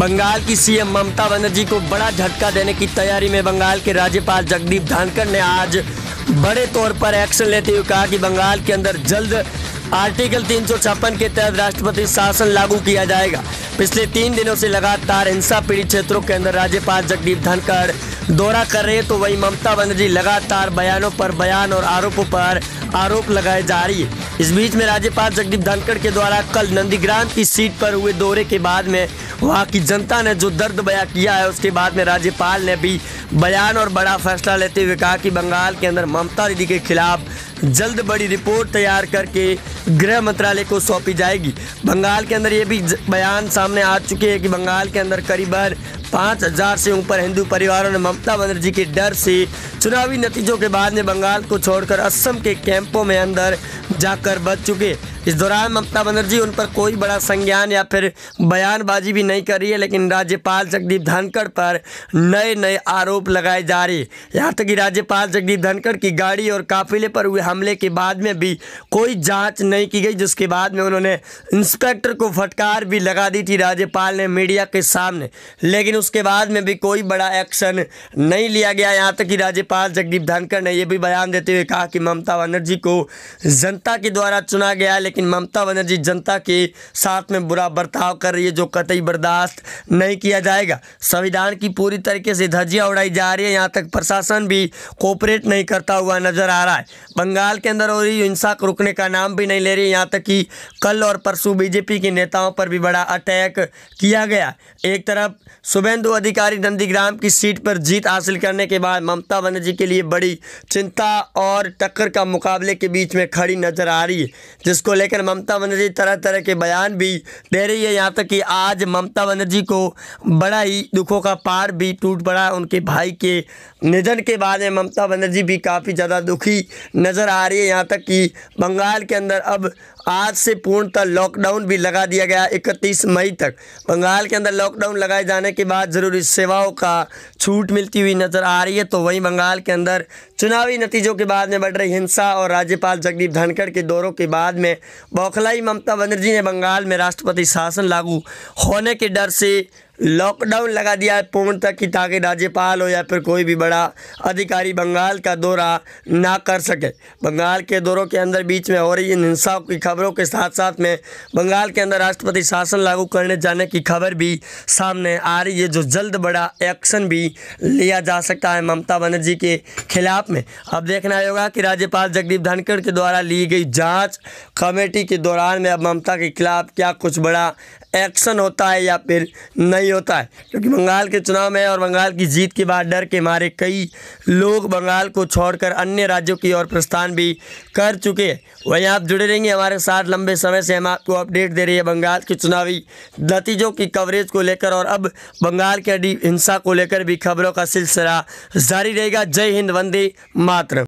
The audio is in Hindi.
बंगाल की सीएम ममता बनर्जी को बड़ा झटका देने की तैयारी में बंगाल के राज्यपाल जगदीप धनखड़ ने आज बड़े तौर पर एक्शन लेते हुए कहा कि बंगाल के अंदर जल्द आर्टिकल तीन के तहत राष्ट्रपति शासन लागू किया जाएगा पिछले तीन दिनों से लगातार हिंसा पीड़ित क्षेत्रों के अंदर राज्यपाल जगदीप धनखड़ दौरा कर रहे तो वही ममता बनर्जी लगातार बयानों पर बयान और आरोपों पर आरोप लगाए जा रही है इस बीच में राज्यपाल जगदीप धनखड़ के द्वारा कल नंदीग्राम की सीट पर हुए दौरे के बाद में वहाँ की जनता ने जो दर्द बयां किया है उसके बाद में राज्यपाल ने भी बयान और बड़ा फैसला लेते हुए कहा कि बंगाल के अंदर ममता दीदी के खिलाफ जल्द बड़ी रिपोर्ट तैयार करके गृह मंत्रालय को सौंपी जाएगी बंगाल के अंदर ये भी बयान सामने आ चुके हैं कि बंगाल के अंदर करीबन पाँच हजार से ऊपर हिंदू परिवारों ने ममता बनर्जी के डर से चुनावी नतीजों के बाद में बंगाल को छोड़कर असम के कैंपों में अंदर जाकर बच चुके इस दौरान ममता बनर्जी उन पर कोई बड़ा संज्ञान या फिर बयानबाजी भी नहीं कर रही है लेकिन राज्यपाल जगदीप धनखड़ पर नए नए आरोप लगाए जा रहे हैं यहाँ तक कि राज्यपाल जगदीप धनखड़ की गाड़ी और काफिले पर हुए हमले के बाद में भी कोई जांच नहीं की गई जिसके बाद में उन्होंने इंस्पेक्टर को फटकार भी लगा दी थी राज्यपाल ने मीडिया के सामने लेकिन उसके बाद में भी कोई बड़ा एक्शन नहीं लिया गया यहाँ तक कि राज्यपाल जगदीप धनखड़ ने यह भी बयान देते हुए कहा कि ममता बनर्जी को जनता के द्वारा चुना गया है लेकिन ममता बनर्जी जनता के साथ में बुरा बर्ताव कर रही है जो कतई बर्दाश्त नहीं किया जाएगा संविधान की पूरी तरीके से धज्जियाँ उड़ाई जा रही है यहाँ तक प्रशासन भी कोऑपरेट नहीं करता हुआ नजर आ रहा है बंगाल के अंदर हो रही हिंसा को रुकने का नाम भी नहीं ले रही यहाँ तक कि कल और परसों बीजेपी के नेताओं पर भी बड़ा अटैक किया गया एक तरफ सुबह शुभेंदु अधिकारी नंदीग्राम की सीट पर जीत हासिल करने के बाद ममता बनर्जी के लिए बड़ी चिंता और टक्कर का मुकाबले के बीच में खड़ी नजर आ रही है जिसको लेकर ममता बनर्जी तरह तरह के बयान भी दे रही है यहाँ तक कि आज ममता बनर्जी को बड़ा ही दुखों का पार भी टूट पड़ा उनके भाई के निधन के बाद में ममता बनर्जी भी काफ़ी ज़्यादा दुखी नज़र आ रही है यहाँ तक कि बंगाल के अंदर अब आज से पूर्णतः लॉकडाउन भी लगा दिया गया 31 मई तक बंगाल के अंदर लॉकडाउन लगाए जाने के बाद ज़रूरी सेवाओं का छूट मिलती हुई नज़र आ रही है तो वहीं बंगाल के अंदर चुनावी नतीजों के बाद में बढ़ रही हिंसा और राज्यपाल जगदीप धनखड़ के दौरों के बाद में बौखलाई ममता बनर्जी ने बंगाल में राष्ट्रपति शासन लागू होने के डर से लॉकडाउन लगा दिया है पूर्णतः कि ताकि राज्यपाल हो या फिर कोई भी बड़ा अधिकारी बंगाल का दौरा ना कर सके बंगाल के दौरों के अंदर बीच में हो रही इन हिंसाओं की खबरों के साथ साथ में बंगाल के अंदर राष्ट्रपति शासन लागू करने जाने की खबर भी सामने आ रही है जो जल्द बड़ा एक्शन भी लिया जा सकता है ममता बनर्जी के खिलाफ में अब देखना होगा कि राज्यपाल जगदीप धनखड़ के द्वारा ली गई जाँच कमेटी के दौरान में अब ममता के खिलाफ क्या कुछ बड़ा एक्शन होता है या फिर नहीं नहीं होता है क्योंकि बंगाल के चुनाव में और बंगाल की जीत के बाद डर के मारे कई लोग बंगाल को छोड़कर अन्य राज्यों की ओर प्रस्थान भी कर चुके हैं वहीं आप जुड़े रहेंगे हमारे साथ लंबे समय से हम आपको अपडेट दे रहे हैं बंगाल के चुनावी नतीजों की कवरेज को लेकर और अब बंगाल के हिंसा को लेकर भी खबरों का सिलसिला जारी रहेगा जय हिंद वंदे मातृ